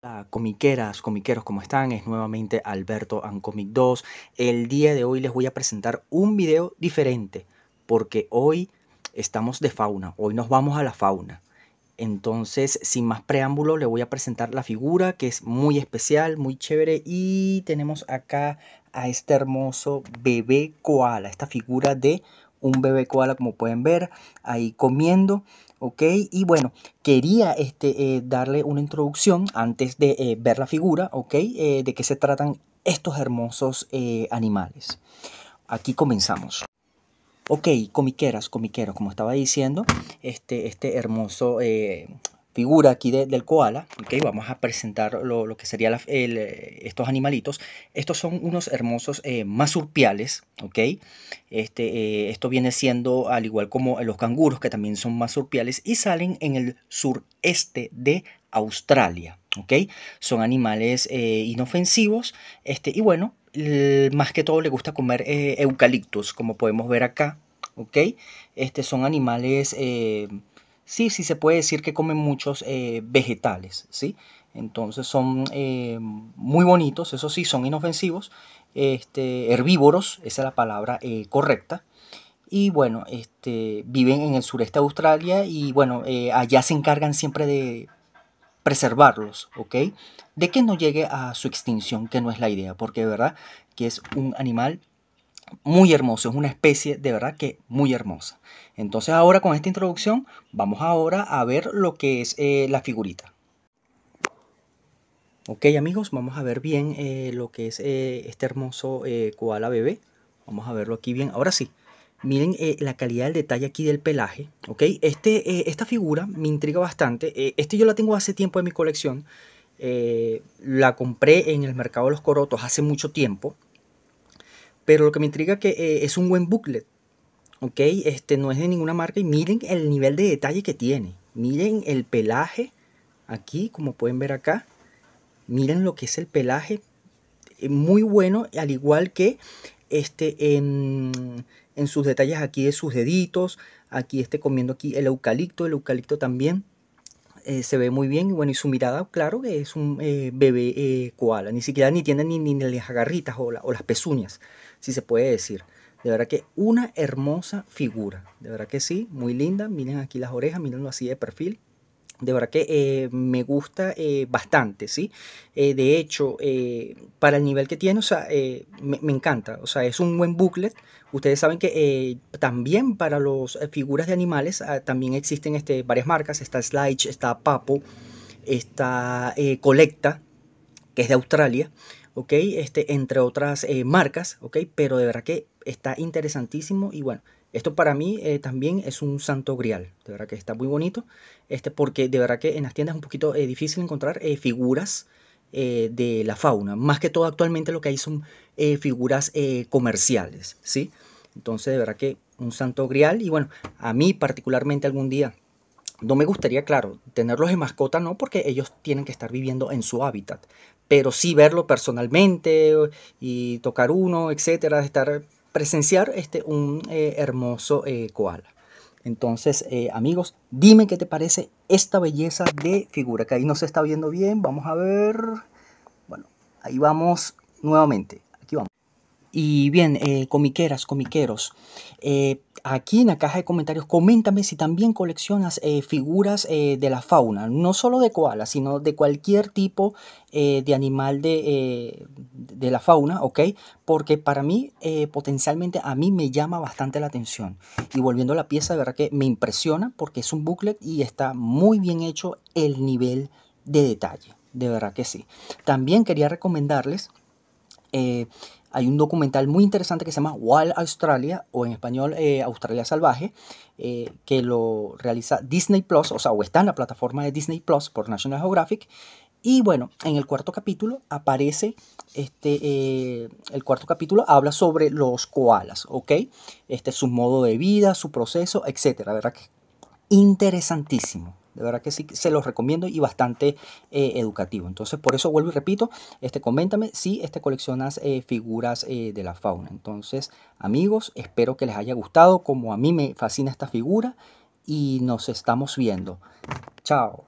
Hola ah, comiqueras, comiqueros, ¿cómo están? Es nuevamente Alberto Ancomic 2. El día de hoy les voy a presentar un video diferente porque hoy estamos de fauna, hoy nos vamos a la fauna. Entonces, sin más preámbulo, le voy a presentar la figura que es muy especial, muy chévere y tenemos acá a este hermoso bebé koala, esta figura de un bebé koala como pueden ver ahí comiendo ok y bueno quería este, eh, darle una introducción antes de eh, ver la figura ok eh, de qué se tratan estos hermosos animales aquí comenzamos Ok, comiqueras, comiqueros, como estaba diciendo, este, este hermoso figura aquí del koala, okay, vamos a presentar lo, que serían eh, estos animalitos. Estos son unos hermosos eh, masurpiales, ok. Este, eh, esto viene siendo al igual como los canguros, que también son masurpiales, y salen en el sureste de Australia, ok. Son animales inofensivos, este, y bueno, más que todo le gusta comer eucaliptus, como podemos ver acá, ok. Este, son animales sí, sí se puede decir que comen muchos eh, vegetales, ¿sí? Entonces son eh, muy bonitos, eso sí, son inofensivos, este, herbívoros, esa es la palabra eh, correcta. Y bueno, este, viven en el sureste de Australia y bueno, allá se encargan siempre de preservarlos, ¿ok? De que no llegue a su extinción, que no es la idea, porque de verdad que es un animal muy hermoso, es una especie de verdad que muy hermosa. Entonces ahora con esta introducción vamos ahora a ver lo que es eh, la figurita. Ok amigos, vamos a ver bien eh, lo que es eh, este hermoso koala bebé. Vamos a verlo aquí bien. Ahora sí, miren la calidad del detalle aquí del pelaje. Ok, este, esta figura me intriga bastante. este yo la tengo hace tiempo en mi colección. la compré en el mercado de los corotos hace mucho tiempo pero lo que me intriga es que eh, es un buen booklet. ¿Ok? Este no es de ninguna marca. Y miren el nivel de detalle que tiene. Miren el pelaje. Aquí, como pueden ver acá. Miren lo que es el pelaje. Eh, muy bueno. Al igual que este en, en sus detalles aquí de sus deditos. Aquí este comiendo aquí el eucalipto. El eucalipto también. Eh, se ve muy bien. Y bueno, y su mirada, claro que es un eh, bebé eh, koala. Ni siquiera ni tiene ni, ni las agarritas o, o, las pezuñas, si se puede decir. De verdad que una hermosa figura. De verdad que sí, muy linda. Miren aquí las orejas, mírenlo así de perfil de verdad que eh, me gusta eh, bastante, ¿sí? Eh, de hecho, para el nivel que tiene, o sea, me, encanta, o sea, es un buen booklet. Ustedes saben que también para las figuras de animales ah, también existen este, varias marcas, está Slide, está Papo, está Colecta, que es de Australia, ¿ok? Este, entre otras marcas, ¿ok? Pero de verdad que está interesantísimo y bueno, esto para mí eh, también es un santo grial, de verdad que está muy bonito, este, porque de verdad que en las tiendas es un poquito eh, difícil encontrar eh, figuras de la fauna. Más que todo actualmente lo que hay son figuras comerciales, ¿sí? Entonces de verdad que un santo grial y bueno, a mí particularmente algún día no me gustaría, claro, tenerlos en mascota, no, porque ellos tienen que estar viviendo en su hábitat, pero sí verlo personalmente y tocar uno, etcétera, estar presenciar este, un eh, hermoso eh, koala. Entonces, eh, amigos, dime qué te parece esta belleza de figura, que ahí no se está viendo bien, vamos a ver. Bueno, ahí vamos nuevamente. Y bien, eh, comiqueras, comiqueros, eh, aquí en la caja de comentarios, coméntame si también coleccionas eh, figuras de la fauna, no solo de koalas, sino de cualquier tipo de animal de, la fauna, ¿ok? Porque para mí, potencialmente, a mí me llama bastante la atención. Y volviendo a la pieza, de verdad que me impresiona porque es un booklet y está muy bien hecho el nivel de detalle, de verdad que sí. También quería recomendarles hay un documental muy interesante que se llama Wild Australia, o en español eh, Australia Salvaje, eh, que lo realiza Disney Plus, o sea, o está en la plataforma de Disney Plus por National Geographic. Y bueno, en el cuarto capítulo aparece, este, eh, el cuarto capítulo habla sobre los koalas, ¿ok? Este, su modo de vida, su proceso, etc. ¿verdad? que Interesantísimo. De verdad que sí, se los recomiendo y bastante eh, educativo. Entonces, por eso vuelvo y repito, este, coméntame si este, coleccionas eh, figuras eh, de la fauna. Entonces, amigos, espero que les haya gustado como a mí me fascina esta figura y nos estamos viendo. Chao.